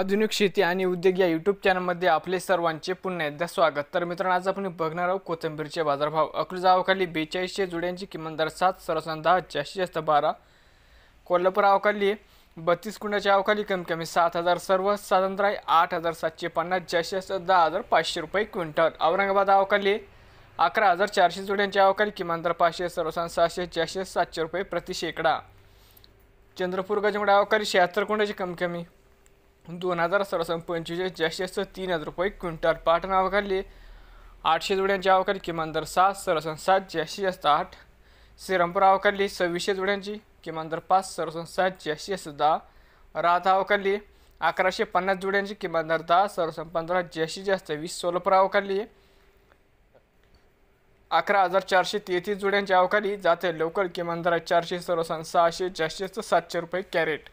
आधुनिक शेती आणि उद्योग या यूट्यूब चॅनलमध्ये आपले सर्वांचे पुन्हा एकदा स्वागत तर मित्रांनो आज आपण बघणार आहोत कोथंबीरचे बाजारभाव अकलूजावाखाली बेचाळीसशे जुड्यांची किमान दर सात सरसन दहा जास्तीत जास्त बारा कोल्हापूर अवकाली बत्तीस कुंडाच्या अवकाली कमी कमी सात हजार सर्व स्वातंत्र्य आठ हजार सातशे पन्नास जास्तीत जास्त दहा हजार पाचशे रुपये क्विंटल औरंगाबाद अवकाली अकरा हजार चारशे जुड्यांच्या अवकाली किमान दर पाचशे सर्वसन सहाशे जास्तीत सातशे रुपये प्रति शेकडा चंद्रपूर गजमुडा अवकाली शहात्तर कुंडाची कमी कमी दोन हजार सरासन पंचेचाळीस जास्तीत जास्त तीन हजार रुपये क्विंटल पाटण आवकाली आठशे जोड्यांची आवकाली किमान दर सात सरसन सात जास्तीत जास्त आठ श्रीरामपूर आवकाली सव्वीसशे जोड्यांची किमान दर पाच सरसन सात जास्तीत जास्त दहा राहत आवकाली अकराशे पन्नास जोड्यांची किमान दर दहा सरसन पंधरा जास्तीत जास्त वीस सोलापूर आवकाली अकरा हजार चारशे तेहतीस जोड्यांच्या अवकाळी जाते लवकर किमान दर चारशे सरसन सहाशे जास्तीत सातशे रुपये कॅरेट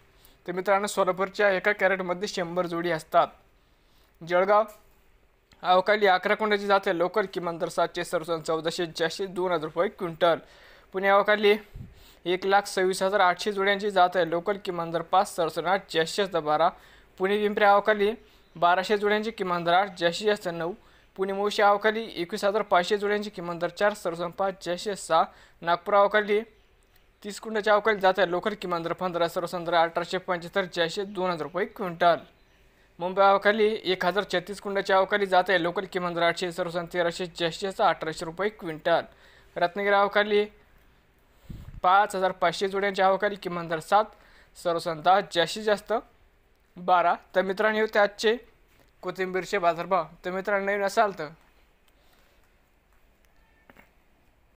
तर मित्रांनो सोलापूरच्या एका कॅरेटमध्ये शंभर जोडी असतात जळगाव अवकाळी अकरा कोंडाची जात आहे लोकल किमान तर सातशे सरसन चौदाशे ज्याशी दोन हजार रुपये क्विंटल पुणे अवकाळी एक लाख सव्वीस हजार आठशे जोड्यांची जात आहे लोकल किमान दर पाच सरसन आठ ज्याशी जास्त बारा पुणे पिंपरे अवकाळी बाराशे जोड्यांची किमान दर आठ ज्याशी जास्त नऊ पुणे मोशी अवकाळी एकवीस हजार पाचशे जोड्यांची किमान दर चार सरसन पाच चारशे सहा नागपूर अवकाळी तीस कुंडाच्या अवकाळी जात आहे लोकर किमान दर पंधरा सर्वसंद्र अठराशे पंच्याहत्तर चारशे दोन हजार रुपये क्विंटल मुंबई अवकाळी एक हजार छत्तीस कुंडाच्या अवकाळी जात आहे लोकल किमान दर आठशे सर्वसं तेराशे चारशेचा अठराशे रुपये क्विंटल रत्नागिरी अवकाळी पाच हजार पाचशे जोड्यांच्या अवकाळी किमान दर सात सर्वसं दहा जास्तीत जास्त बारा तर मित्रांनो होते आजचे कोथिंबीरचे बाजारभाव तर मित्रांनो नवीन असाल तर